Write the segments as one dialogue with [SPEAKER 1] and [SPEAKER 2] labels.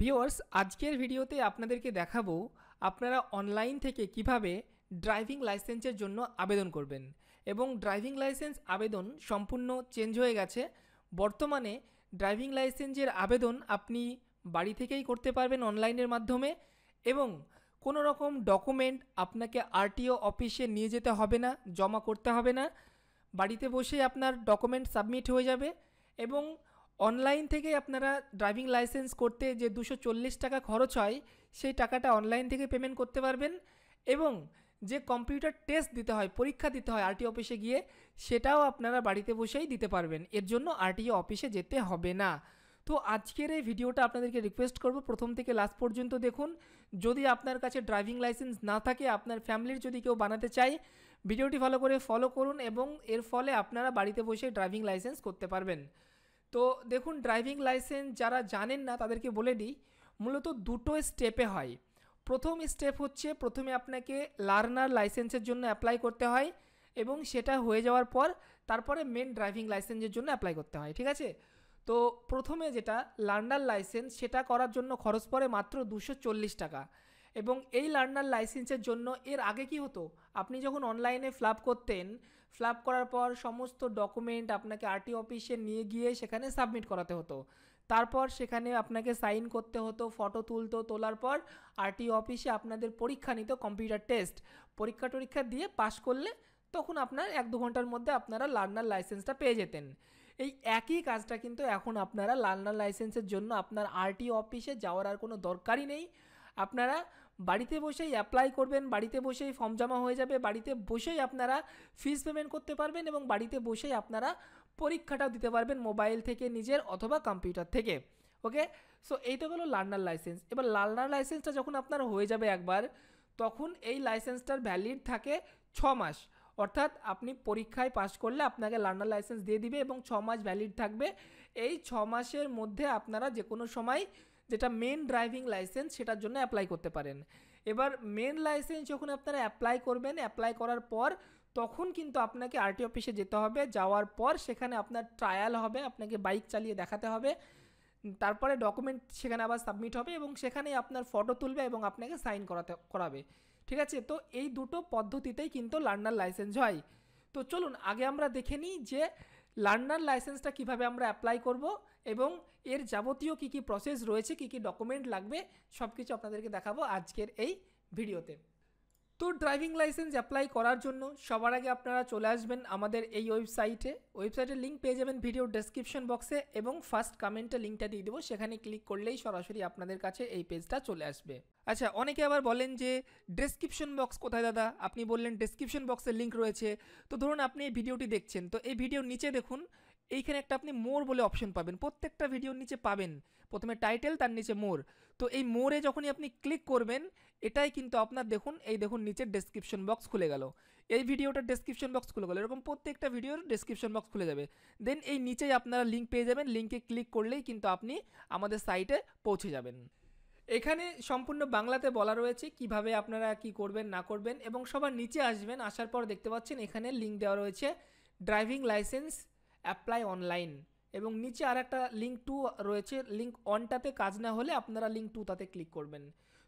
[SPEAKER 1] Viewers আজকের ভিডিওতে আপনাদেরকে দেখাবো আপনারা অনলাইন থেকে কিভাবে ড্রাইভিং লাইসেন্সের জন্য আবেদন করবেন এবং ড্রাইভিং লাইসেন্স আবেদন সম্পূর্ণ চেঞ্জ হয়ে গেছে বর্তমানে ড্রাইভিং লাইসেন্সের আবেদন আপনি বাড়ি থেকেই করতে পারবেন অনলাইনের মাধ্যমে এবং কোনো রকম ডকুমেন্ট আপনাকে আরটিও অফিসে নিয়ে যেতে হবে না জমা করতে হবে না বাড়িতে বসে আপনার ডকুমেন্ট সাবমিট হয়ে যাবে এবং অনলাইন থেকে আপনারা ড্রাইভিং লাইসেন্স করতে যে দুশো টাকা খরচ হয় সেই টাকাটা অনলাইন থেকে পেমেন্ট করতে পারবেন এবং যে কম্পিউটার টেস্ট দিতে হয় পরীক্ষা দিতে হয় আরটিও অফিসে গিয়ে সেটাও আপনারা বাড়িতে বসেই দিতে পারবেন এর জন্য আরটিও অফিসে যেতে হবে না তো আজকের এই ভিডিওটা আপনাদেরকে রিকোয়েস্ট করব প্রথম থেকে লাস্ট পর্যন্ত দেখুন যদি আপনার কাছে ড্রাইভিং লাইসেন্স না থাকে আপনার ফ্যামিলির যদি কেউ বানাতে চায় ভিডিওটি ভালো করে ফলো করুন এবং এর ফলে আপনারা বাড়িতে বসে ড্রাইভিং লাইসেন্স করতে পারবেন তো দেখুন ড্রাইভিং লাইসেন্স যারা জানেন না তাদেরকে বলে দিই মূলত দুটো স্টেপে হয় প্রথম স্টেপ হচ্ছে প্রথমে আপনাকে লার্নার লাইসেন্সের জন্য অ্যাপ্লাই করতে হয় এবং সেটা হয়ে যাওয়ার পর তারপরে মেন ড্রাইভিং লাইসেন্সের জন্য অ্যাপ্লাই করতে হয় ঠিক আছে তো প্রথমে যেটা লার্নার লাইসেন্স সেটা করার জন্য খরচ পড়ে মাত্র দুশো টাকা এবং এই লার্নার লাইসেন্সের জন্য এর আগে কি হতো আপনি যখন অনলাইনে ফ্লাপ করতেন ফ্লাপ করার পর সমস্ত ডকুমেন্ট আপনাকে আরটি অফিসে নিয়ে গিয়ে সেখানে সাবমিট করাতে হতো তারপর সেখানে আপনাকে সাইন করতে হতো ফটো তুলতো তোলার পর আরটি অফিসে আপনাদের পরীক্ষা নিত কম্পিউটার টেস্ট পরীক্ষা টরীক্ষা দিয়ে পাশ করলে তখন আপনার এক দু ঘন্টার মধ্যে আপনারা লার্নার লাইসেন্সটা পেয়ে যেতেন এই একই কাজটা কিন্তু এখন আপনারা লার্নার লাইসেন্সের জন্য আপনার আরটি অফিসে যাওয়ার আর কোনো দরকারই নেই আপনারা বাড়িতে বসেই অ্যাপ্লাই করবেন বাড়িতে বসেই ফর্ম জমা হয়ে যাবে বাড়িতে বসেই আপনারা ফিস পেমেন্ট করতে পারবেন এবং বাড়িতে বসেই আপনারা পরীক্ষাটাও দিতে পারবেন মোবাইল থেকে নিজের অথবা কম্পিউটার থেকে ওকে সো এইটা হলো লার্নার লাইসেন্স এবার লার্নার লাইসেন্সটা যখন আপনার হয়ে যাবে একবার তখন এই লাইসেন্সটার ভ্যালিড থাকে ছ মাস অর্থাৎ আপনি পরীক্ষায় পাশ করলে আপনাকে লার্নার লাইসেন্স দিয়ে দিবে এবং ছ মাস ভ্যালিড থাকবে এই ছ মাসের মধ্যে আপনারা যে কোনো সময় যেটা মেন ড্রাইভিং লাইসেন্স সেটার জন্য অ্যাপ্লাই করতে পারেন এবার মেন লাইসেন্স যখন আপনারা অ্যাপ্লাই করবেন অ্যাপ্লাই করার পর তখন কিন্তু আপনাকে আরটি অফিসে যেতে হবে যাওয়ার পর সেখানে আপনার ট্রায়াল হবে আপনাকে বাইক চালিয়ে দেখাতে হবে তারপরে ডকুমেন্ট সেখানে আবার সাবমিট হবে এবং সেখানেই আপনার ফটো তুলবে এবং আপনাকে সাইন করাতে করাবে ঠিক আছে তো এই দুটো পদ্ধতিতেই কিন্তু লার্নার লাইসেন্স হয় তো চলুন আগে আমরা দেখে নিই যে লার্নার লাইসেন্সটা কিভাবে আমরা অ্যাপ্লাই করব এবং এর যাবতীয় কি কি প্রসেস রয়েছে কি কি ডকুমেন্ট লাগবে সব কিছু আপনাদেরকে দেখাবো আজকের এই ভিডিওতে তো ড্রাইভিং লাইসেন্স অ্যাপ্লাই করার জন্য সবার আগে আপনারা চলে আসবেন আমাদের এই ওয়েবসাইটে ওয়েবসাইটের লিঙ্ক পেয়ে যাবেন ভিডিও ডেসক্রিপশন বক্সে এবং ফার্স্ট কমেন্টে লিঙ্কটা দিয়ে দেবো সেখানে ক্লিক করলেই সরাসরি আপনাদের কাছে এই পেজটা চলে আসবে আচ্ছা অনেকে আবার বলেন যে ডেসক্রিপশন বক্স কোথায় দাদা আপনি বললেন ডেসক্রিপশন বক্সের লিঙ্ক রয়েছে তো ধরুন আপনি এই ভিডিওটি দেখছেন তো এই ভিডিওর নিচে দেখুন এইখানে একটা আপনি মোর বলে অপশন পাবেন প্রত্যেকটা ভিডিওর নিচে পাবেন প্রথমে টাইটেল তার নিচে মোর তো এই মোরে যখনই আপনি ক্লিক করবেন এটাই কিন্তু আপনার দেখুন এই দেখুন নিচের ডেসক্রিপশন বক্স খুলে গেল এই ভিডিওটার ডেসক্রিপশন বক্স খুলে গেল এরকম প্রত্যেকটা ভিডিওর ডেসক্রিপশন বক্স খুলে যাবে দেন এই নিচেই আপনারা লিঙ্ক পেয়ে যাবেন লিঙ্কে ক্লিক করলেই কিন্তু আপনি আমাদের সাইটে পৌঁছে যাবেন এখানে সম্পূর্ণ বাংলাতে বলা রয়েছে কিভাবে আপনারা কি করবেন না করবেন এবং সবার নিচে আসবেন আসার পর দেখতে পাচ্ছেন এখানে লিঙ্ক দেওয়া রয়েছে ড্রাইভিং লাইসেন্স অ্যাপ্লাই অনলাইন এবং নিচে আর একটা লিঙ্ক টু রয়েছে লিঙ্ক অনটাতে কাজ না হলে আপনারা লিঙ্ক টু তাতে ক্লিক করবেন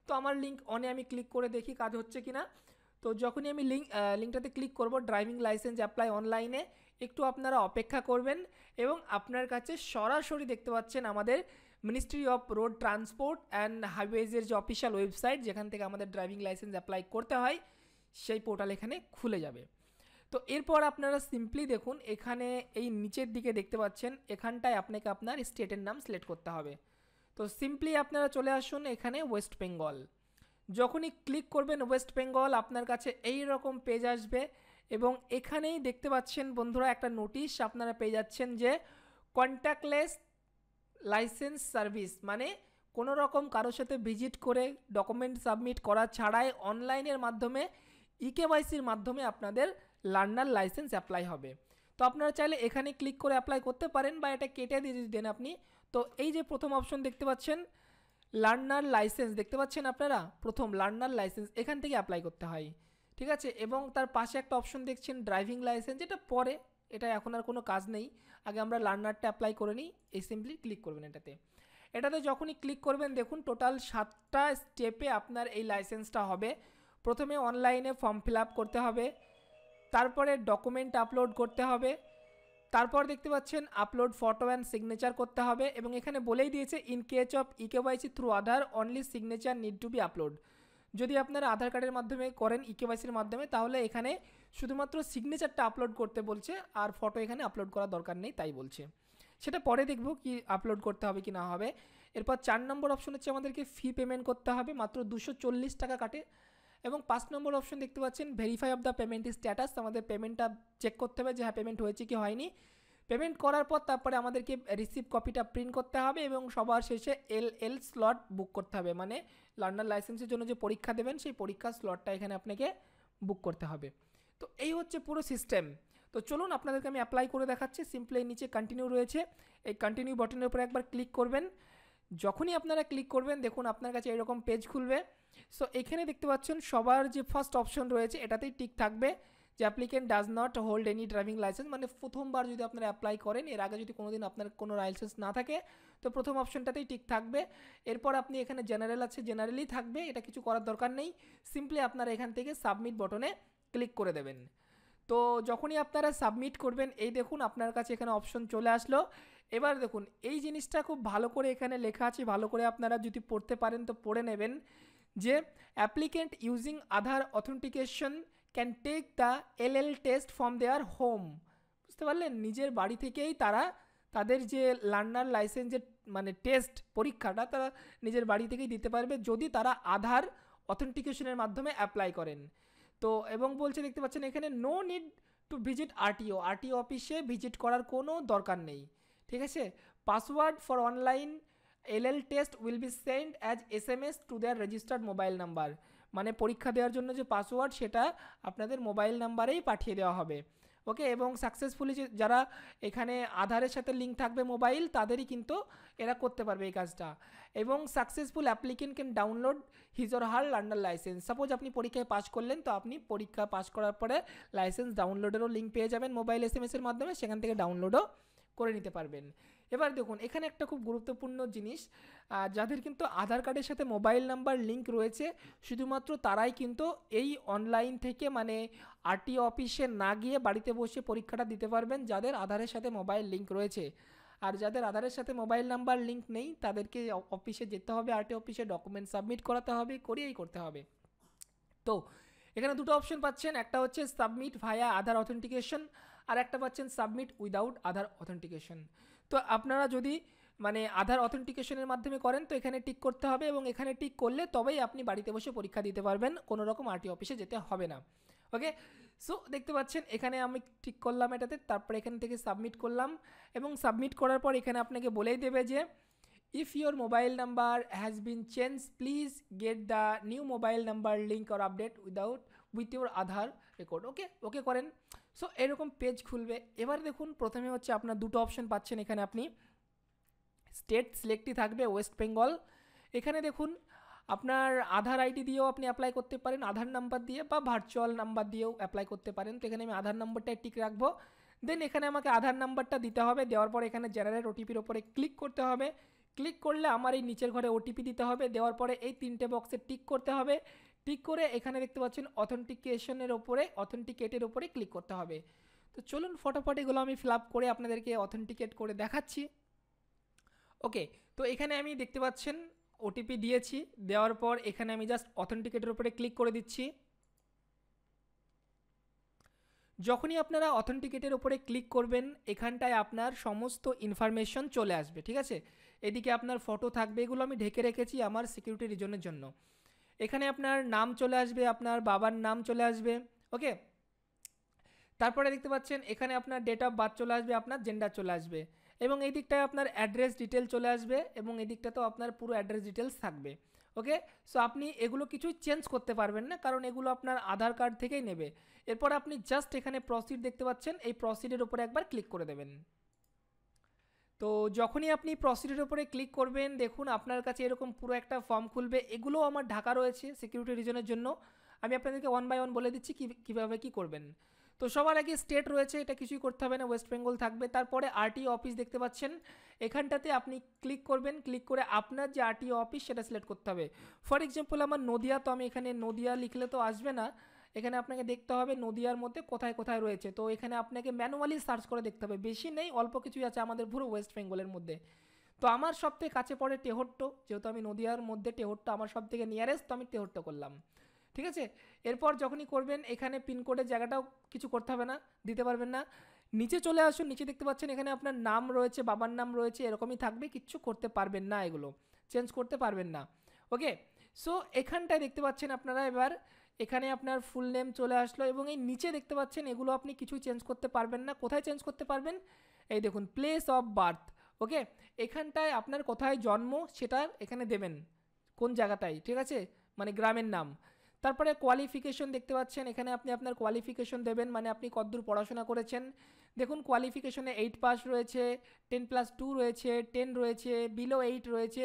[SPEAKER 1] তো আমার লিঙ্ক অনে আমি ক্লিক করে দেখি কাজ হচ্ছে কি না তো যখনই আমি লিঙ্ক লিঙ্কটাতে ক্লিক করব ড্রাইভিং লাইসেন্স অ্যাপ্লাই অনলাইনে একটু আপনারা অপেক্ষা করবেন এবং আপনার কাছে সরাসরি দেখতে পাচ্ছেন আমাদের ministry of road transport and হাইওয়েজের যে অফিসিয়াল ওয়েবসাইট যেখান থেকে আমাদের ড্রাইভিং লাইসেন্স অ্যাপ্লাই করতে হয় সেই পোর্টাল এখানে খুলে যাবে তো এরপর আপনারা সিম্পলি দেখুন এখানে এই নিচের দিকে দেখতে পাচ্ছেন এখানটায় আপনাকে আপনার স্টেটের নাম সিলেক্ট করতে হবে তো সিম্পলি আপনারা চলে আসুন এখানে ওয়েস্ট বেঙ্গল যখনই ক্লিক করবেন ওয়েস্ট বেঙ্গল আপনার কাছে এই রকম পেজ আসবে এবং এখানেই দেখতে পাচ্ছেন বন্ধুরা একটা নোটিশ আপনারা পেয়ে যাচ্ছেন যে কন্ট্যাক্টলেস লাইসেন্স সার্ভিস মানে কোনো রকম কারোর সাথে ভিজিট করে ডকুমেন্ট সাবমিট করা ছাড়াই অনলাইনের মাধ্যমে ইকেওয়াইসির মাধ্যমে আপনাদের লার্নার লাইসেন্স অ্যাপ্লাই হবে তো আপনারা চাইলে এখানে ক্লিক করে অ্যাপ্লাই করতে পারেন বা এটা কেটে দিয়ে দেন আপনি তো এই যে প্রথম অপশন দেখতে পাচ্ছেন লার্নার লাইসেন্স দেখতে পাচ্ছেন আপনারা প্রথম লার্নার লাইসেন্স এখান থেকে অ্যাপ্লাই করতে হয় ঠিক আছে এবং তার পাশে একটা অপশন দেখছেন ড্রাইভিং লাইসেন্স যেটা পরে এটা এখন আর কোনো কাজ নেই আগে আমরা লার্নারটা অ্যাপ্লাই করে নিই এই সিম্পলি ক্লিক করবেন এটাতে এটাতে যখনই ক্লিক করবেন দেখুন টোটাল সাতটা স্টেপে আপনার এই লাইসেন্সটা হবে প্রথমে অনলাইনে ফর্ম ফিল করতে হবে তারপরে ডকুমেন্ট আপলোড করতে হবে তারপর দেখতে পাচ্ছেন আপলোড ফটো অ্যান্ড সিগনেচার করতে হবে এবং এখানে বলেই দিয়েছে in case of eKYC through Aadhaar only signature need to be upload যদি আপনারা আধার কার্ডের মাধ্যমে করেন ইকেওয়াইসির e মাধ্যমে তাহলে এখানে শুধুমাত্র সিগনেচারটা আপলোড করতে বলছে আর ফটো এখানে আপলোড করা দরকার নেই তাই বলছে সেটা পরে দেখব কি আপলোড করতে হবে কি না হবে এরপর চার নম্বর অপশন হচ্ছে আমাদেরকে ফি পেমেন্ট করতে হবে মাত্র দুশো টাকা কাটে এবং পাঁচ নম্বর অপশন দেখতে পাচ্ছেন verify of the payment status আমাদের পেমেন্টটা চেক করতে হবে যে হ্যাঁ পেমেন্ট হয়েছে কি হয়নি পেমেন্ট করার পর তারপরে আমাদেরকে রিসিভ কপিটা প্রিন্ট করতে হবে এবং সবার শেষে এল এল স্লট বুক করতে হবে মানে লার্নার লাইসেন্সের জন্য যে পরীক্ষা দেবেন সেই পরীক্ষার স্লটটা এখানে আপনাকে বুক করতে হবে তো এই হচ্ছে পুরো সিস্টেম তো চলুন আপনাদেরকে আমি অ্যাপ্লাই করে দেখাচ্ছি সিম্পলি নিচে কন্টিনিউ রয়েছে এই কন্টিনিউ বটনের উপরে একবার ক্লিক করবেন যখনই আপনারা ক্লিক করবেন দেখুন আপনার কাছে এরকম পেজ খুলবে সো এখানে দেখতে পাচ্ছেন সবার যে ফার্স্ট অপশন রয়েছে এটাতেই টিক থাকবে যে applicant does not hold any driving licence মানে প্রথমবার যদি আপনারা অ্যাপ্লাই করেন এর আগে যদি কোনোদিন আপনার কোনো লাইসেন্স না থাকে তো প্রথম অপশনটাতেই ঠিক থাকবে এরপর আপনি এখানে জেনারেল আছে জেনারেলই থাকবে এটা কিছু করার দরকার নেই সিম্পলি আপনারা এখান থেকে সাবমিট বটনে ক্লিক করে দেবেন তো যখনই আপনারা সাবমিট করবেন এই দেখুন আপনার কাছে এখানে অপশন চলে আসলো এবার দেখুন এই জিনিসটা খুব ভালো করে এখানে লেখা আছে ভালো করে আপনারা যদি পড়তে পারেন তো পড়ে নেবেন যে applicant using Aadhaar authentication can take the L L test from their home বুঝতে পারলেন নিজের বাড়ি থেকেই তারা তাদের যে লার্নার লাইসেন্সের মানে টেস্ট পরীক্ষাটা তারা নিজের বাড়ি থেকেই দিতে পারবে যদি তারা আধার অথেন্টিকেশনের মাধ্যমে অ্যাপ্লাই করেন তো এবং বলছে দেখতে পাচ্ছেন এখানে no need to visit RTO RTO অফিসে ভিজিট করার কোনো দরকার নেই ঠিক আছে password for online LL test will be send as S M S to their registered mobile number মানে পরীক্ষা দেওয়ার জন্য যে পাসওয়ার্ড সেটা আপনাদের মোবাইল নাম্বারেই পাঠিয়ে দেওয়া হবে ওকে এবং সাকসেসফুলি যারা এখানে আধারের সাথে লিঙ্ক থাকবে মোবাইল তাদেরই কিন্তু এরা করতে পারবে এই কাজটা এবং successful applicant can download his or her learner licence suppose আপনি পরীক্ষায় পাস করলেন তো আপনি পরীক্ষা পাস করার পরে লাইসেন্স ডাউনলোডেরও লিঙ্ক পেয়ে যাবেন মোবাইল এস এম এসের মাধ্যমে সেখান থেকে ডাউনলোডও করে নিতে পারবেন এবার দেখুন এখানে একটা খুব গুরুত্বপূর্ণ জিনিস যাদের কিন্তু আধার কার্ডের সাথে মোবাইল নাম্বার লিঙ্ক রয়েছে শুধুমাত্র তারাই কিন্তু এই অনলাইন থেকে মানে আরটি অফিসে না গিয়ে বাড়িতে বসে পরীক্ষাটা দিতে পারবেন যাদের আধারের সাথে মোবাইল লিঙ্ক রয়েছে আর যাদের আধারের সাথে মোবাইল নাম্বার লিঙ্ক নেই তাদেরকে অফিসে যেতে হবে আরটি অফিসে ডকুমেন্ট সাবমিট করাতে হবে করিয়েই করতে হবে তো এখানে দুটো অপশন পাচ্ছেন একটা হচ্ছে সাবমিট ভায়া আধার অথেন্টিকেশন আর একটা পাচ্ছেন সাবমিট উইদাউট আধার অথেন্টিকেশন তো আপনারা যদি মানে আধার অথেন্টিকেশনের মাধ্যমে করেন তো এখানে টিক করতে হবে এবং এখানে টিক করলে তবেই আপনি বাড়িতে বসে পরীক্ষা দিতে পারবেন কোনো রকম আরটি অফিসে যেতে হবে না ওকে সো দেখতে পাচ্ছেন এখানে আমি ঠিক করলাম এটাতে তারপরে এখান থেকে সাবমিট করলাম এবং সাবমিট করার পর এখানে আপনাকে বলেই দেবে যে if your mobile number has been change please get the new mobile number link or update without with your Aadhaar record okay okay করেন সো এরকম পেজ খুলবে এবার দেখুন প্রথমে হচ্ছে আপনার দুটো অপশন পাচ্ছেন এখানে আপনি স্টেট সিলেক্টই থাকবে ওয়েস্ট বেঙ্গল এখানে দেখুন আপনার আধার আইডি দিয়েও আপনি অ্যাপ্লাই করতে পারেন আধার নাম্বার দিয়ে বা ভার্চুয়াল নাম্বার দিয়েও অ্যাপ্লাই করতে পারেন তো এখানে আমি আধার নাম্বারটাই টিক রাখবো দেন এখানে আমাকে আধার নাম্বারটা দিতে হবে দেওয়ার পরে এখানে জেনারেট ওটিপির ওপরে ক্লিক করতে হবে ক্লিক করলে আমার এই নিচের ঘরে ওটিপি দিতে হবে দেওয়ার পরে এই তিনটে বক্সে টিক করতে হবে টিক করে এখানে দেখতে পাচ্ছেন অথেন্টিকেশনের ওপরে অথেন্টিকেটের ওপরে ক্লিক করতে হবে তো চলুন ফটোফট এগুলো আমি ফিল করে আপনাদেরকে অথেন্টিকেট করে দেখাচ্ছি ওকে তো এখানে আমি দেখতে পাচ্ছেন ওটিপি দিয়েছি দেওয়ার পর এখানে আমি জাস্ট অথেন্টিকেটের উপরে ক্লিক করে দিচ্ছি যখনই আপনারা অথেন্টিকেটের উপরে ক্লিক করবেন এখানটায় আপনার সমস্ত ইনফরমেশন চলে আসবে ঠিক আছে এদিকে আপনার ফটো থাকবে এগুলো আমি ঢেকে রেখেছি আমার সিকিউরিটি রিজনের জন্য এখানে আপনার নাম চলে আসবে আপনার বাবার নাম চলে আসবে ওকে তারপরে দেখতে পাচ্ছেন এখানে আপনার ডেট অফ বার্থ চলে আসবে আপনার জেন্ডার চলে আসবে এবং এই দিকটায় আপনার অ্যাড্রেস ডিটেল চলে আসবে এবং এই দিকটাতেও আপনার পুরো অ্যাড্রেস ডিটেলস থাকবে ওকে সো আপনি এগুলো কিছুই চেঞ্জ করতে পারবেন না কারণ এগুলো আপনার আধার কার্ড থেকেই নেবে এরপর আপনি জাস্ট এখানে প্রসিড দেখতে পাচ্ছেন এই প্রসিডের উপরে একবার ক্লিক করে দেবেন তো যখনই আপনি প্রসিডের উপরে ক্লিক করবেন দেখুন আপনার কাছে এরকম পুরো একটা ফর্ম খুলবে এগুলো আমার ঢাকা রয়েছে সিকিউরিটি রিজনের জন্য আমি আপনাদেরকে ওয়ান বাই ওয়ান বলে দিচ্ছি কীভাবে কি করবেন তো সবার আগে স্টেট রয়েছে এটা কিছুই করতে হবে না ওয়েস্ট বেঙ্গল থাকবে তারপরে আরটিও অফিস দেখতে পাচ্ছেন এখানটাতে আপনি ক্লিক করবেন ক্লিক করে আপনার যে আরটিও অফিস সেটা সিলেক্ট করতে হবে ফর এক্সাম্পল আমার নদিয়া তো আমি এখানে নদিয়া লিখলে তো আসবে না এখানে আপনাকে দেখতে হবে নদিয়ার মধ্যে কোথায় কোথায় রয়েছে তো এখানে আপনাকে ম্যানুয়ালি সার্চ করে দেখতে হবে বেশি নেই অল্প কিছুই আছে আমাদের পুরো ওয়েস্ট বেঙ্গলের মধ্যে তো আমার সবথেকে কাছে পড়ে টেহট্ট যেহেতু আমি নদিয়ার মধ্যে টেহট্ট আমার সবথেকে নিয়ারেস্ট তো আমি টেহট্ট করলাম ঠিক আছে এরপর যখনই করবেন এখানে পিনকোডের জায়গাটাও কিছু করতে হবে না দিতে পারবেন না নিচে চলে আসুন নিচে দেখতে পাচ্ছেন এখানে আপনার নাম রয়েছে বাবার নাম রয়েছে এরকমই থাকবে কিচ্ছু করতে পারবেন না এগুলো চেঞ্জ করতে পারবেন না ওকে সো এখানটায় দেখতে পাচ্ছেন আপনারা এবার এখানে আপনার ফুল নেম চলে আসলো এবং এই নিচে দেখতে পাচ্ছেন এগুলো আপনি কিছুই চেঞ্জ করতে পারবেন না কোথায় চেঞ্জ করতে পারবেন এই দেখুন প্লেস অফ বার্থ ওকে এখানটায় আপনার কোথায় জন্ম সেটা এখানে দেবেন কোন জায়গাটায় ঠিক আছে মানে গ্রামের নাম তারপরে কোয়ালিফিকেশন দেখতে পাচ্ছেন এখানে আপনি আপনার কোয়ালিফিকেশন দেবেন মানে আপনি কতদূর পড়াশোনা করেছেন দেখুন কোয়ালিফিকেশনে এইট পাস রয়েছে টেন প্লাস টু রয়েছে টেন রয়েছে বিলো এইট রয়েছে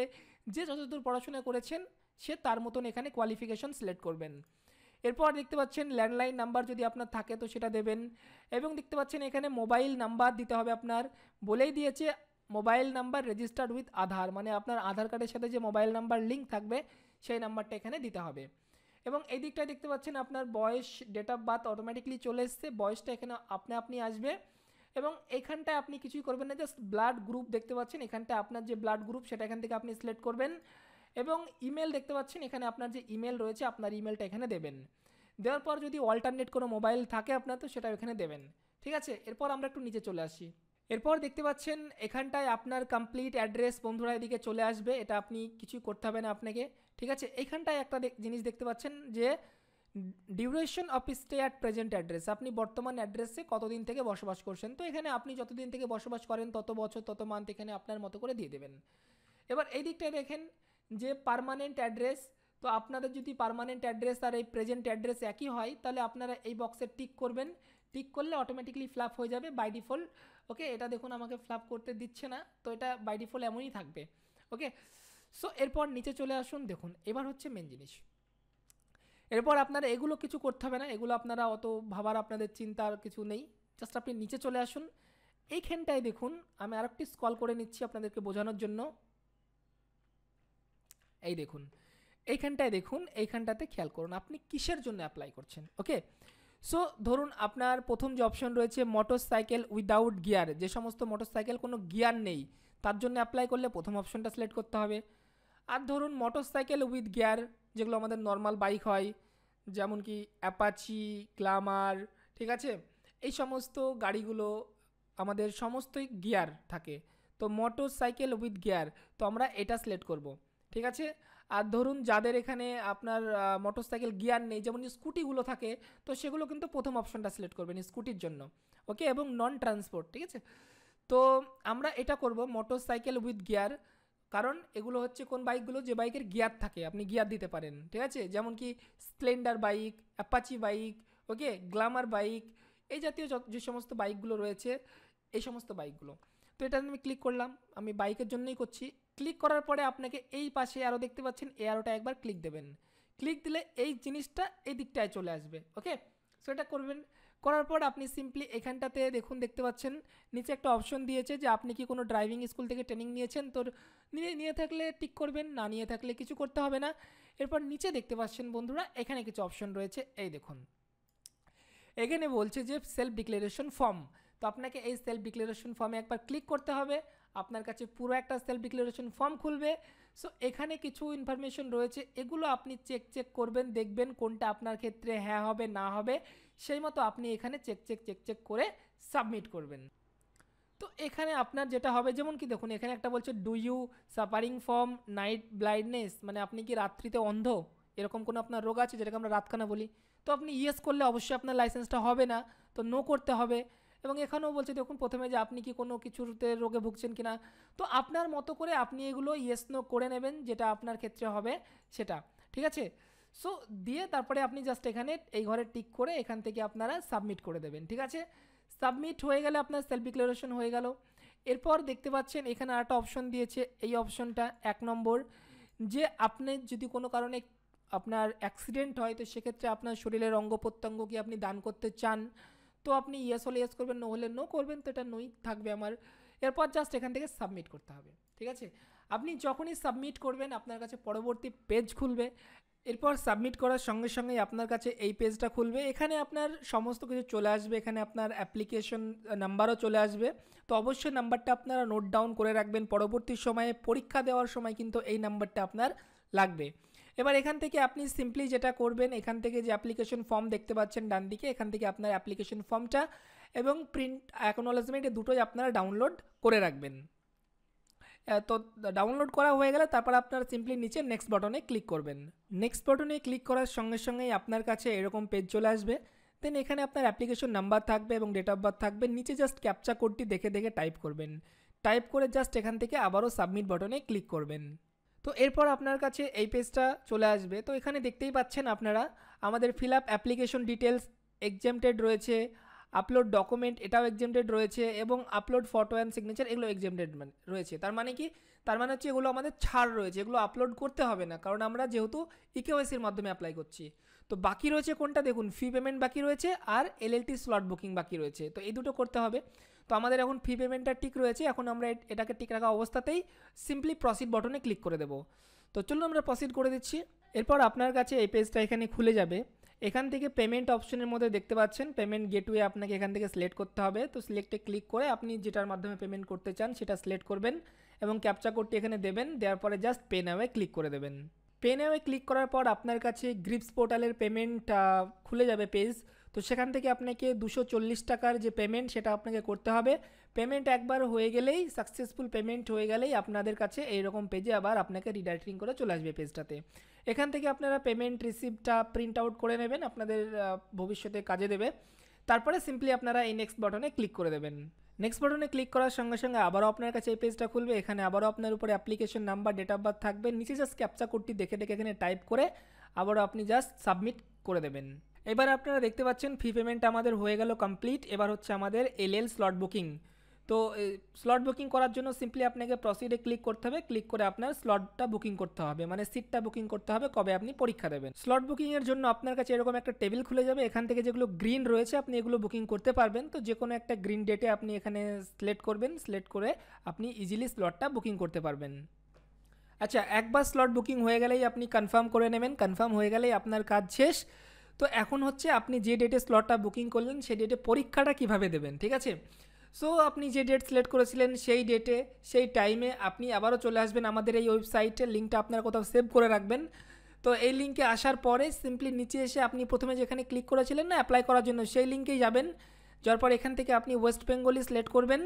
[SPEAKER 1] যে যতদূর পড়াশোনা করেছেন সে তার মতন এখানে কোয়ালিফিকেশন সিলেক্ট করবেন এরপর দেখতে পাচ্ছেন ল্যান্ডলাইন নাম্বার যদি আপনার থাকে তো সেটা দেবেন এবং দেখতে পাচ্ছেন এখানে মোবাইল নাম্বার দিতে হবে আপনার বলেই দিয়েছে mobile number registered with Aadhaar মানে আপনার আধার কার্ডের সাথে যে মোবাইল নাম্বার লিঙ্ক থাকবে সেই নাম্বারটা এখানে দিতে হবে এবং এই দিকটায় দেখতে পাচ্ছেন আপনার বয়স ডেট অফ বার্থ অটোমেটিকলি চলে এসছে বয়সটা এখানে আপনি আপনি আসবে এবং এখানটায় আপনি কিছুই করবেন না জাস্ট ব্লাড গ্রুপ দেখতে পাচ্ছেন এখানটায় আপনার যে ব্লাড গ্রুপ সেটা এখান থেকে আপনি সিলেক্ট করবেন এবং ইমেল দেখতে পাচ্ছেন এখানে আপনার যে ইমেল রয়েছে আপনার ইমেলটা এখানে দেবেন দেওয়ার পর যদি অল্টারনেট কোনো মোবাইল থাকে আপনার তো সেটা এখানে দেবেন ঠিক আছে এরপর আমরা একটু নিচে চলে আসি এরপর দেখতে পাচ্ছেন এখানটায় আপনার কমপ্লিট অ্যাড্রেস বন্ধুরা এদিকে চলে আসবে এটা আপনি কিছুই করতে হবে না আপনাকে ঠিক আছে এখানটায় একটা জিনিস দেখতে পাচ্ছেন যে duration of stay at present address আপনি বর্তমান অ্যাড্রেসে কতদিন থেকে বসবাস করছেন তো এখানে আপনি যতদিন থেকে বসবাস করেন তত বছর তত মান্থ এখানে আপনার মতো করে দিয়ে দেবেন এবার এই দিকটায় দেখেন যে পারমানেন্ট অ্যাড্রেস তো আপনাদের যদি পারমানেন্ট অ্যাড্রেস আর এই প্রেজেন্ট অ্যাড্রেস একই হয় তাহলে আপনারা এই বক্সে টিক করবেন টিক করলে অটোমেটিকলি ফ্লাপ হয়ে যাবে বাই ডিফল্ট ওকে এটা দেখুন আমাকে ফ্লাপ করতে দিচ্ছে না তো এটা বাই ডিফল্ট এমনই থাকবে ওকে সো এরপর নিচে চলে আসুন দেখুন এবার হচ্ছে মেন জিনিস এরপর আপনারা এগুলো কিছু করতে হবে না এগুলো আপনারা অত ভাবার আপনাদের চিন্তার কিছু নেই জাস্ট আপনি নিচে চলে আসুন এইখানটায় দেখুন আমি আরেকটি স্কল করে নিচ্ছি আপনাদেরকে বোঝানোর জন্য এই দেখুন এইখানটায় দেখুন এইখানটাতে খেয়াল করুন আপনি কিসের জন্য অ্যাপ্লাই করছেন ওকে সো ধরুন আপনার প্রথম যে অপশন রয়েছে মোটরসাইকেল উইদাউট গিয়ার যে সমস্ত মোটরসাইকেল কোনো গিয়ার নেই তার জন্য অ্যাপ্লাই করলে প্রথম অপশনটা সিলেক্ট করতে হবে আর ধরুন মোটরসাইকেল উইথ গিয়ার যেগুলো আমাদের নর্মাল বাইক হয় যেমন কি অ্যাপাচি গ্লামার ঠিক আছে এই সমস্ত গাড়িগুলো আমাদের সমস্তই গিয়ার থাকে তো মোটরসাইকেল উইথ গিয়ার তো আমরা এটা সিলেক্ট করব ঠিক আছে আর ধরুন যাদের এখানে আপনার মোটরসাইকেল গিয়ার নেই যেমন স্কুটিগুলো থাকে তো সেগুলো কিন্তু প্রথম অপশনটা সিলেক্ট করবেন স্কুটির জন্য ওকে এবং নন ট্রান্সপোর্ট ঠিক আছে তো আমরা এটা করব মোটরসাইকেল উইথ গিয়ার কারণ এগুলো হচ্ছে কোন বাইকগুলো যে বাইকের গিয়ার থাকে আপনি গিয়ার দিতে পারেন ঠিক আছে যেমন কি Splendor bike Apache bike okay Glamour bike এই জাতীয় যে সমস্ত বাইকগুলো রয়েছে এই সমস্ত বাইকগুলো তো এটা আমি ক্লিক করলাম আমি বাইকের জন্যই করছি ক্লিক করার পরে আপনাকে এই পাশে আরও দেখতে পাচ্ছেন এ আরোটা একবার ক্লিক দেবেন ক্লিক দিলে এই জিনিসটা এই দিকটায় চলে আসবে ওকে সো এটা করবেন করার পর আপনি সিম্পলি এখানটাতে দেখুন দেখতে পাচ্ছেন নিচে একটা অপশন দিয়েছে যে আপনি কি কোনো ড্রাইভিং স্কুল থেকে ট্রেনিং নিয়েছেন তোর নিয়ে নিয়ে থাকলে টিক করবেন না নিয়ে থাকলে কিছু করতে হবে না এরপর নিচে দেখতে পাচ্ছেন বন্ধুরা এখানে কিছু অপশন রয়েছে এই দেখুন এখানে বলছে যে সেলফ ডিক্লারেশন ফর্ম তো আপনাকে এই সেলফ ডিক্লারেশন ফর্মে একবার ক্লিক করতে হবে আপনার কাছে পুরো একটা সেলফ ডিক্লারেশন ফর্ম খুলবে সো এখানে কিছু ইনফরমেশন রয়েছে এগুলো আপনি চেক চেক করবেন দেখবেন কোনটা আপনার ক্ষেত্রে হ্যাঁ হবে না হবে সেই মতো আপনি এখানে চেক চেক চেক চেক করে সাবমিট করবেন তো এখানে আপনার যেটা হবে যেমন কি দেখুন এখানে একটা বলছে do you suffering from night blindness মানে আপনি কি রাত্রিতে অন্ধ এরকম কোনো আপনার রোগ আছে যেটাকে আমরা রাতখানা বলি তো আপনি ইয়েস করলে অবশ্যই আপনার লাইসেন্সটা হবে না তো নো করতে হবে এবং এখানেও বলছে দেখুন প্রথমে যে আপনি কি কোনো কিছুতে রোগে ভুগছেন কি না তো আপনার মতো করে আপনি এগুলো ইয়েসনো করে নেবেন যেটা আপনার ক্ষেত্রে হবে সেটা ঠিক আছে সো দিয়ে তারপরে আপনি জাস্ট এখানে এই ঘরে টিক করে এখান থেকে আপনারা সাবমিট করে দেবেন ঠিক আছে সাবমিট হয়ে গেলে আপনার সেলফ ডিক্লারেশন হয়ে গেল এরপর দেখতে পাচ্ছেন এখানে আরেকটা অপশন দিয়েছে এই অপশনটা এক নম্বর যে আপনি যদি কোনো কারণে আপনার অ্যাক্সিডেন্ট হয় তো সেক্ষেত্রে আপনার শরীরের অঙ্গ প্রত্যঙ্গ কি আপনি দান করতে চান তো আপনি ইয়েস হলে ইয়েস করবেন নো হলে নো করবেন তো এটা নই থাকবে আমার এরপর জাস্ট এখান থেকে সাবমিট করতে হবে ঠিক আছে আপনি যখনই সাবমিট করবেন আপনার কাছে পরবর্তী পেজ খুলবে এরপর সাবমিট করার সঙ্গে সঙ্গে আপনার কাছে এই পেজটা খুলবে এখানে আপনার সমস্ত কিছু চলে আসবে এখানে আপনার অ্যাপ্লিকেশন নাম্বারও চলে আসবে তো অবশ্যই নাম্বারটা আপনারা নোট ডাউন করে রাখবেন পরবর্তী সময়ে পরীক্ষা দেওয়ার সময় কিন্তু এই নাম্বারটা আপনার লাগবে এবার এখান থেকে আপনি সিম্পলি যেটা করবেন এখান থেকে যে অ্যাপ্লিকেশন ফর্ম দেখতে পাচ্ছেন ডান দিকে এখান থেকে আপনার অ্যাপ্লিকেশন ফর্মটা এবং প্রিন্ট এই দুটোই আপনারা ডাউনলোড করে রাখবেন তো ডাউনলোড করা হয়ে গেলে তারপর আপনারা সিম্পলি নিচে নেক্সট বটনে ক্লিক করবেন নেক্সট বটনে ক্লিক করার সঙ্গে সঙ্গেই আপনার কাছে এরকম পেজ চলে আসবে দেন এখানে আপনার অ্যাপ্লিকেশন নাম্বার থাকবে এবং ডেট অফ বার্থ থাকবে নিচে জাস্ট ক্যাপচা কোডটি দেখে দেখে টাইপ করবেন টাইপ করে জাস্ট এখান থেকে আবারও সাবমিট বটনে ক্লিক করবেন তো এরপর আপনার কাছে এই পেজটা চলে আসবে তো এখানে দেখতেই পাচ্ছেন আপনারা আমাদের fill up application details exempted রয়েছে আপলোড ডকুমেন্ট এটাও এক্সামটেড রয়েছে এবং আপলোড ফটো অ্যান্ড সিগনেচার এগুলো এক্সামটেড মানে রয়েছে তার মানে কি তার মানে হচ্ছে এগুলো আমাদের ছাড় রয়েছে এগুলো আপলোড করতে হবে না কারণ আমরা যেহেতু ইকেওয়াইসির মাধ্যমে অ্যাপ্লাই করছি তো বাকি রয়েছে কোনটা দেখুন ফি পেমেন্ট বাকি রয়েছে আর এলএলটি স্লট বুকিং বাকি রয়েছে তো এই দুটো করতে হবে তো আমাদের এখন ফি পেমেন্টটা ঠিক রয়েছে এখন আমরা এটাকে ঠিক রাখা অবস্থাতেই সিম্পলি প্রসিড বটনে ক্লিক করে দেবো তো চলুন আমরা প্রসিড করে দিচ্ছি এরপর আপনার কাছে এই পেজটা এখানে খুলে যাবে এখান থেকে পেমেন্ট অপশনের মধ্যে দেখতে পাচ্ছেন পেমেন্ট গেটওয়ে আপনাকে এখান থেকে সিলেক্ট করতে হবে তো সিলেক্টে ক্লিক করে আপনি যেটার মাধ্যমে পেমেন্ট করতে চান সেটা সিলেক্ট করবেন এবং ক্যাপচা কোডটি এখানে দেবেন দেওয়ার পরে জাস্ট পে নাওয়ে ক্লিক করে দেবেন পে নাওয়ে ক্লিক করার পর আপনার কাছে গ্রিপস পোর্টালের পেমেন্ট খুলে যাবে পেজ তো সেখান থেকে আপনাকে দুশো টাকার যে পেমেন্ট সেটা আপনাকে করতে হবে পেমেন্ট একবার হয়ে গেলেই সাকসেসফুল পেমেন্ট হয়ে গেলেই আপনাদের কাছে এইরকম পেজে আবার আপনাকে রিডাইটিং করে চলে আসবে পেজটাতে এখান থেকে আপনারা পেমেন্ট রিসিপ্টটা প্রিন্ট আউট করে নেবেন আপনাদের ভবিষ্যতে কাজে দেবে তারপরে সিম্পলি আপনারা এই নেক্সট বাটনে ক্লিক করে দেবেন নেক্সট বাটনে ক্লিক করার সঙ্গে সঙ্গে আবারও আপনার কাছে এই পেজটা খুলবে এখানে আবারও আপনার উপরে application number date of birth থাকবে নিচে জাস্ট ক্যাপচা কোডটি দেখে দেখে এখানে টাইপ করে আবারও আপনি জাস্ট সাবমিট করে দেবেন এবার আপনারা দেখতে পাচ্ছেন ফি পেমেন্ট আমাদের হয়ে গেল কমপ্লিট এবার হচ্ছে আমাদের এলএল স্লট বুকিং তো স্লট বুকিং করার জন্য সিম্পলি আপনাকে প্রসিডে ক্লিক করতে হবে ক্লিক করে আপনার স্লটটা বুকিং করতে হবে মানে সিটটা বুকিং করতে হবে কবে আপনি পরীক্ষা দেবেন স্লট বুকিংয়ের জন্য আপনার কাছে এরকম একটা টেবিল খুলে যাবে এখান থেকে যেগুলো গ্রিন রয়েছে আপনি এগুলো বুকিং করতে পারবেন তো যে কোনো একটা গ্রিন ডেটে আপনি এখানে সিলেক্ট করবেন সিলেক্ট করে আপনি ইজিলি স্লটটা বুকিং করতে পারবেন আচ্ছা একবার স্লট বুকিং হয়ে গেলেই আপনি কনফার্ম করে নেবেন কনফার্ম হয়ে গেলেই আপনার কাজ শেষ তো এখন হচ্ছে আপনি যে ডেটে স্লটটা বুকিং করলেন সেই ডেটে পরীক্ষাটা কিভাবে দেবেন ঠিক আছে সো আপনি যে ডেট সিলেক্ট করেছিলেন সেই ডেটে সেই টাইমে আপনি আবারও চলে আসবেন আমাদের এই ওয়েবসাইটের লিঙ্কটা আপনার কোথাও সেভ করে রাখবেন তো এই লিঙ্কে আসার পরে সিম্পলি নিচে এসে আপনি প্রথমে যেখানে ক্লিক করেছিলেন না অ্যাপ্লাই করার জন্য সেই লিঙ্কেই যাবেন যাওয়ার পর এখান থেকে আপনি ওয়েস্ট বেঙ্গলি সিলেক্ট করবেন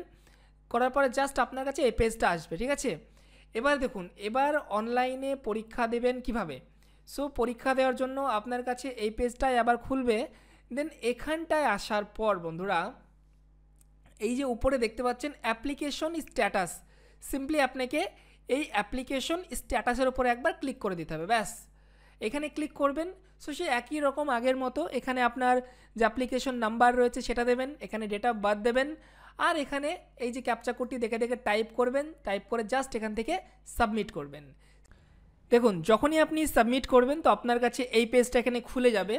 [SPEAKER 1] করার পরে জাস্ট আপনার কাছে এই পেজটা আসবে ঠিক আছে এবার দেখুন এবার অনলাইনে পরীক্ষা দেবেন কিভাবে। সো পরীক্ষা দেওয়ার জন্য আপনার কাছে এই পেজটাই আবার খুলবে দেন এখানটায় আসার পর বন্ধুরা এই যে উপরে দেখতে পাচ্ছেন অ্যাপ্লিকেশন স্ট্যাটাস সিম্পলি আপনাকে এই অ্যাপ্লিকেশন স্ট্যাটাসের উপরে একবার ক্লিক করে দিতে হবে ব্যাস এখানে ক্লিক করবেন সো সে একই রকম আগের মতো এখানে আপনার যে অ্যাপ্লিকেশন নাম্বার রয়েছে সেটা দেবেন এখানে ডেট অফ বার্থ দেবেন আর এখানে এই যে ক্যাপচা কোডটি দেখে দেখে টাইপ করবেন টাইপ করে জাস্ট এখান থেকে সাবমিট করবেন দেখুন যখনই আপনি সাবমিট করবেন তো আপনার কাছে এই পেজটা এখানে খুলে যাবে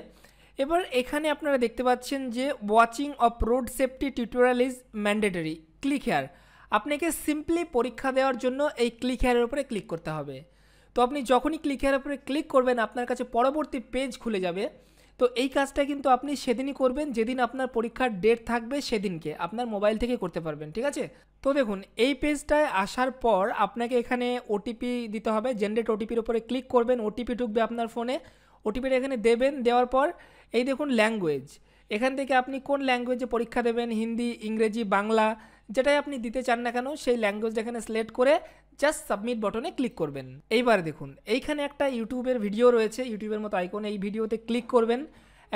[SPEAKER 1] এবার এখানে আপনারা দেখতে পাচ্ছেন যে watching of road safety tutorial is mandatory click here আপনাকে সিম্পলি পরীক্ষা দেওয়ার জন্য এই ক্লিক হেয়ারের উপরে ক্লিক করতে হবে তো আপনি যখনই ক্লিক হেয়ারের উপরে ক্লিক করবেন আপনার কাছে পরবর্তী পেজ খুলে যাবে তো এই কাজটা কিন্তু আপনি সেদিনই করবেন যেদিন আপনার পরীক্ষার ডেট থাকবে সেদিনকে আপনার মোবাইল থেকে করতে পারবেন ঠিক আছে তো দেখুন এই পেজটায় আসার পর আপনাকে এখানে ওটিপি দিতে হবে জেনারেট ওটিপির উপরে ক্লিক করবেন ওটিপি ঢুকবে আপনার ফোনে ওটিপিটা এখানে দেবেন দেওয়ার পর এই দেখুন ল্যাঙ্গুয়েজ এখান থেকে আপনি কোন ল্যাঙ্গুয়েজে পরীক্ষা দেবেন হিন্দি ইংরেজি বাংলা যেটাই আপনি দিতে চান না কেন সেই ল্যাঙ্গুয়েজ এখানে সিলেক্ট করে জাস্ট সাবমিট বটনে ক্লিক করবেন এইবার দেখুন এইখানে একটা ইউটিউবের ভিডিও রয়েছে ইউটিউবের মতো আইকন এই ভিডিওতে ক্লিক করবেন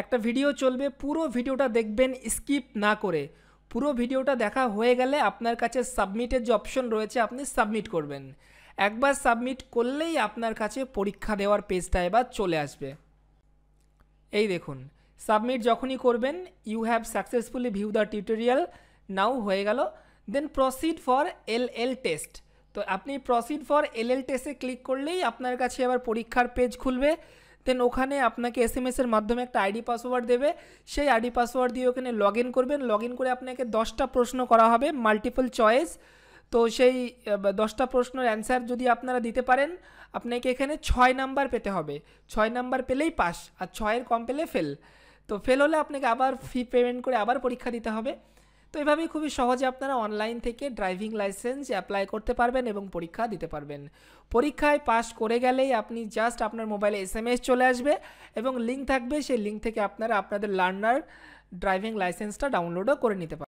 [SPEAKER 1] একটা ভিডিও চলবে পুরো ভিডিওটা দেখবেন স্কিপ না করে পুরো ভিডিওটা দেখা হয়ে গেলে আপনার কাছে সাবমিটের যে অপশন রয়েছে আপনি সাবমিট করবেন একবার সাবমিট করলেই আপনার কাছে পরীক্ষা দেওয়ার পেজটা এবার চলে আসবে এই দেখুন সাবমিট যখনই করবেন you have successfully view the tutorial now হয়ে গেল then proceed for L L test তো আপনি প্রসিড ফর এল এল টেস্টে ক্লিক করলেই আপনার কাছে আবার পরীক্ষার পেজ খুলবে দেন ওখানে আপনাকে এস এম এসের মাধ্যমে একটা আইডি পাসওয়ার্ড দেবে সেই আইডি পাসওয়ার্ড দিয়ে ওখানে লগ ইন করবেন লগ ইন করে আপনাকে দশটা প্রশ্ন করা হবে মাল্টিপল চয়েস তো সেই দশটা প্রশ্নের অ্যান্সার যদি আপনারা দিতে পারেন আপনাকে এখানে ছয় নাম্বার পেতে হবে ছয় নাম্বার পেলেই পাস আর ছয়ের কম পেলে ফেল তো ফেল হলে আপনাকে আবার ফি পেমেন্ট করে আবার পরীক্ষা দিতে হবে তো এভাবেই খুবই সহজে আপনারা অনলাইন থেকে ড্রাইভিং লাইসেন্স অ্যাপ্লাই করতে পারবেন এবং পরীক্ষা দিতে পারবেন পরীক্ষায় পাশ করে গেলেই আপনি জাস্ট আপনার মোবাইলে এস চলে আসবে এবং লিঙ্ক থাকবে সেই লিঙ্ক থেকে আপনারা আপনাদের লার্নার ড্রাইভিং লাইসেন্সটা ডাউনলোডও করে নিতে পারবেন